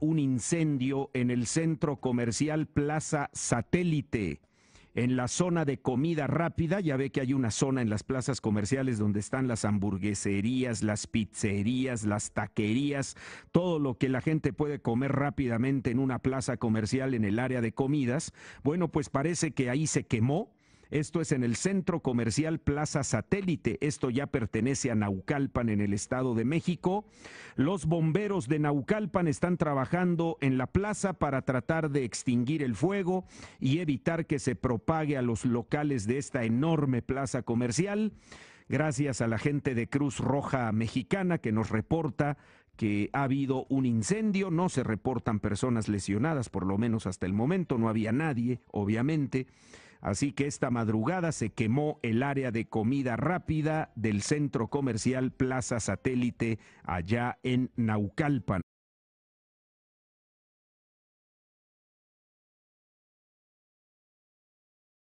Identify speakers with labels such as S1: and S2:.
S1: un incendio en el centro comercial Plaza Satélite. En la zona de comida rápida, ya ve que hay una zona en las plazas comerciales donde están las hamburgueserías, las pizzerías, las taquerías, todo lo que la gente puede comer rápidamente en una plaza comercial en el área de comidas. Bueno, pues parece que ahí se quemó esto es en el Centro Comercial Plaza Satélite. Esto ya pertenece a Naucalpan en el Estado de México. Los bomberos de Naucalpan están trabajando en la plaza para tratar de extinguir el fuego y evitar que se propague a los locales de esta enorme plaza comercial. Gracias a la gente de Cruz Roja Mexicana que nos reporta que ha habido un incendio, no se reportan personas lesionadas, por lo menos hasta el momento, no había nadie, obviamente. Así que esta madrugada se quemó el área de comida rápida del centro comercial Plaza Satélite allá en Naucalpan.